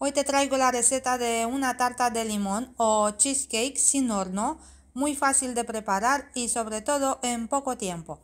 Hoy te traigo la receta de una tarta de limón o cheesecake sin horno, muy fácil de preparar y sobre todo en poco tiempo.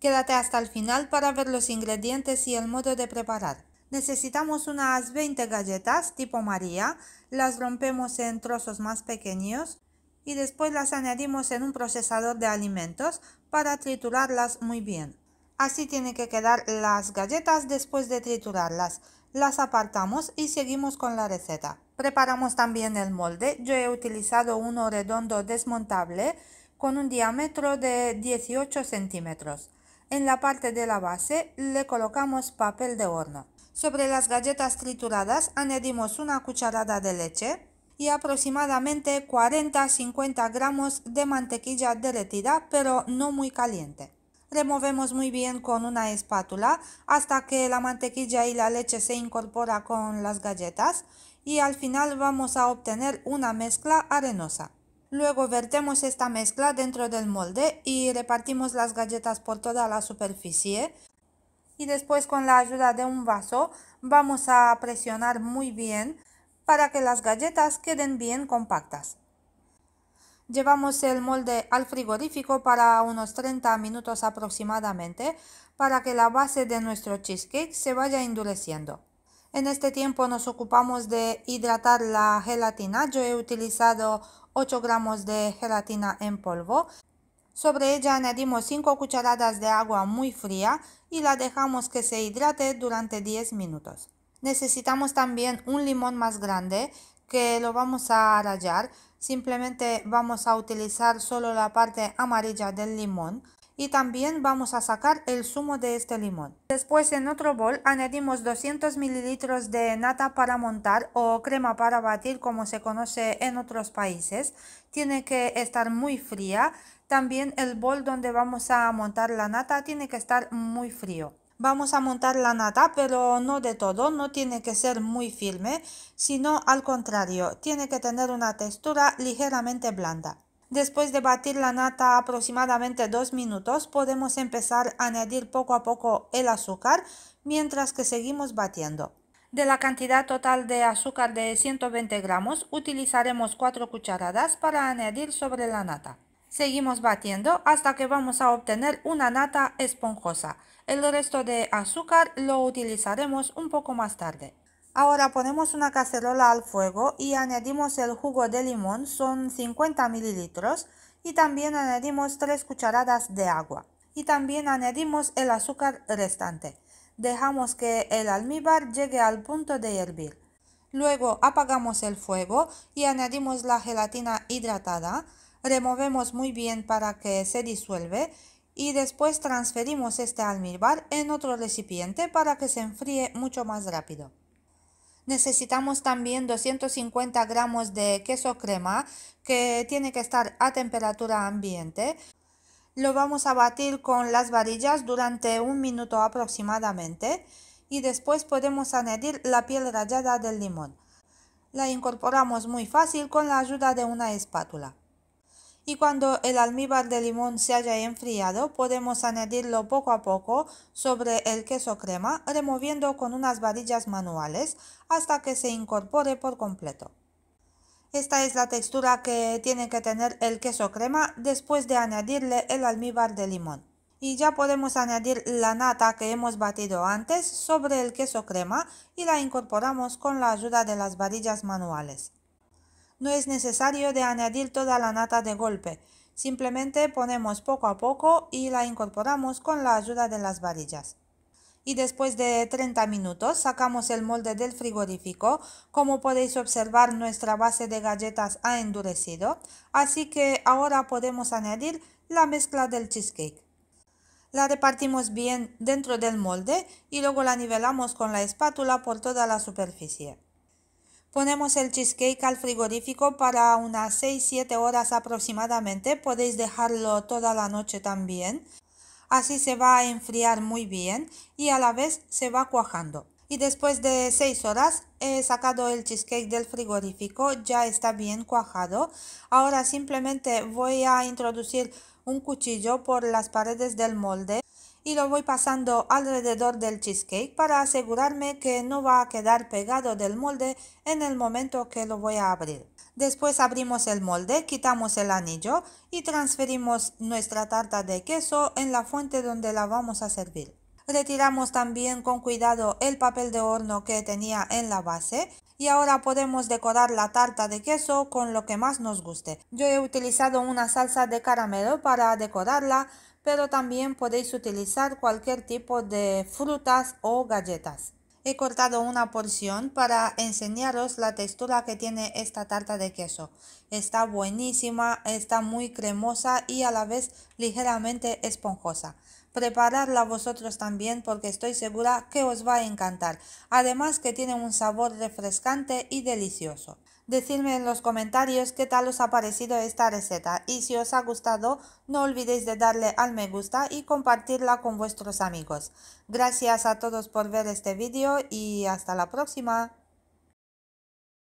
Quédate hasta el final para ver los ingredientes y el modo de preparar. Necesitamos unas 20 galletas tipo María, las rompemos en trozos más pequeños y después las añadimos en un procesador de alimentos para triturarlas muy bien. Así tienen que quedar las galletas después de triturarlas. Las apartamos y seguimos con la receta. Preparamos también el molde. Yo he utilizado uno redondo desmontable con un diámetro de 18 centímetros. En la parte de la base le colocamos papel de horno. Sobre las galletas trituradas añadimos una cucharada de leche y aproximadamente 40-50 gramos de mantequilla derretida pero no muy caliente. Removemos muy bien con una espátula hasta que la mantequilla y la leche se incorpora con las galletas y al final vamos a obtener una mezcla arenosa. Luego vertemos esta mezcla dentro del molde y repartimos las galletas por toda la superficie. Y después con la ayuda de un vaso vamos a presionar muy bien para que las galletas queden bien compactas. Llevamos el molde al frigorífico para unos 30 minutos aproximadamente para que la base de nuestro cheesecake se vaya endureciendo. En este tiempo nos ocupamos de hidratar la gelatina. Yo he utilizado 8 gramos de gelatina en polvo. Sobre ella añadimos 5 cucharadas de agua muy fría y la dejamos que se hidrate durante 10 minutos. Necesitamos también un limón más grande que lo vamos a rallar Simplemente vamos a utilizar solo la parte amarilla del limón y también vamos a sacar el zumo de este limón. Después en otro bol añadimos 200 mililitros de nata para montar o crema para batir como se conoce en otros países. Tiene que estar muy fría. También el bol donde vamos a montar la nata tiene que estar muy frío. Vamos a montar la nata, pero no de todo, no tiene que ser muy firme, sino al contrario, tiene que tener una textura ligeramente blanda. Después de batir la nata aproximadamente 2 minutos, podemos empezar a añadir poco a poco el azúcar mientras que seguimos batiendo. De la cantidad total de azúcar de 120 gramos, utilizaremos 4 cucharadas para añadir sobre la nata. Seguimos batiendo hasta que vamos a obtener una nata esponjosa. El resto de azúcar lo utilizaremos un poco más tarde. Ahora ponemos una cacerola al fuego y añadimos el jugo de limón, son 50 mililitros, y también añadimos 3 cucharadas de agua. Y también añadimos el azúcar restante. Dejamos que el almíbar llegue al punto de hervir. Luego apagamos el fuego y añadimos la gelatina hidratada removemos muy bien para que se disuelve y después transferimos este almíbar en otro recipiente para que se enfríe mucho más rápido. Necesitamos también 250 gramos de queso crema que tiene que estar a temperatura ambiente. Lo vamos a batir con las varillas durante un minuto aproximadamente y después podemos añadir la piel rallada del limón. La incorporamos muy fácil con la ayuda de una espátula y cuando el almíbar de limón se haya enfriado podemos añadirlo poco a poco sobre el queso crema removiendo con unas varillas manuales hasta que se incorpore por completo. Esta es la textura que tiene que tener el queso crema después de añadirle el almíbar de limón. Y ya podemos añadir la nata que hemos batido antes sobre el queso crema y la incorporamos con la ayuda de las varillas manuales. No es necesario de añadir toda la nata de golpe, simplemente ponemos poco a poco y la incorporamos con la ayuda de las varillas. Y después de 30 minutos sacamos el molde del frigorífico. Como podéis observar nuestra base de galletas ha endurecido, así que ahora podemos añadir la mezcla del cheesecake. La repartimos bien dentro del molde y luego la nivelamos con la espátula por toda la superficie. Ponemos el cheesecake al frigorífico para unas 6-7 horas aproximadamente. Podéis dejarlo toda la noche también. Así se va a enfriar muy bien y a la vez se va cuajando. Y después de 6 horas he sacado el cheesecake del frigorífico, ya está bien cuajado. Ahora simplemente voy a introducir un cuchillo por las paredes del molde y lo voy pasando alrededor del cheesecake para asegurarme que no va a quedar pegado del molde en el momento que lo voy a abrir. Después abrimos el molde, quitamos el anillo y transferimos nuestra tarta de queso en la fuente donde la vamos a servir. Retiramos también con cuidado el papel de horno que tenía en la base y ahora podemos decorar la tarta de queso con lo que más nos guste. Yo he utilizado una salsa de caramelo para decorarla, pero también podéis utilizar cualquier tipo de frutas o galletas. He cortado una porción para enseñaros la textura que tiene esta tarta de queso. Está buenísima, está muy cremosa y a la vez ligeramente esponjosa preparadla vosotros también porque estoy segura que os va a encantar, además que tiene un sabor refrescante y delicioso. Decidme en los comentarios qué tal os ha parecido esta receta y si os ha gustado no olvidéis de darle al me gusta y compartirla con vuestros amigos. Gracias a todos por ver este vídeo y hasta la próxima.